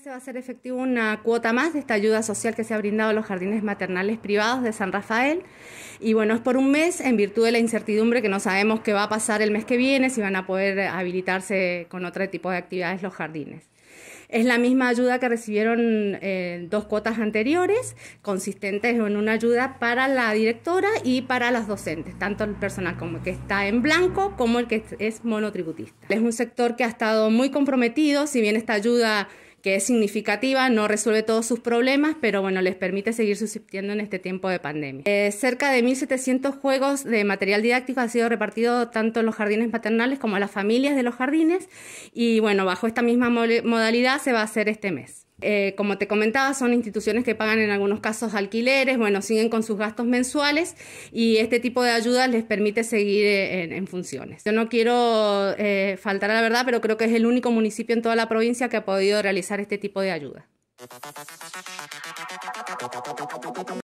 se va a hacer efectivo una cuota más de esta ayuda social que se ha brindado a los jardines maternales privados de San Rafael. Y bueno, es por un mes en virtud de la incertidumbre que no sabemos qué va a pasar el mes que viene, si van a poder habilitarse con otro tipo de actividades los jardines. Es la misma ayuda que recibieron eh, dos cuotas anteriores, consistentes en una ayuda para la directora y para los docentes, tanto el personal como el que está en blanco como el que es monotributista. Es un sector que ha estado muy comprometido, si bien esta ayuda que es significativa, no resuelve todos sus problemas, pero bueno, les permite seguir subsistiendo en este tiempo de pandemia. Eh, cerca de 1.700 juegos de material didáctico han sido repartidos tanto en los jardines maternales como a las familias de los jardines y bueno, bajo esta misma modalidad se va a hacer este mes. Eh, como te comentaba, son instituciones que pagan en algunos casos alquileres, bueno, siguen con sus gastos mensuales y este tipo de ayudas les permite seguir eh, en, funciones. Yo no quiero eh, faltar a la verdad, pero creo que es el único municipio en toda la provincia que ha podido realizar este tipo de ayuda.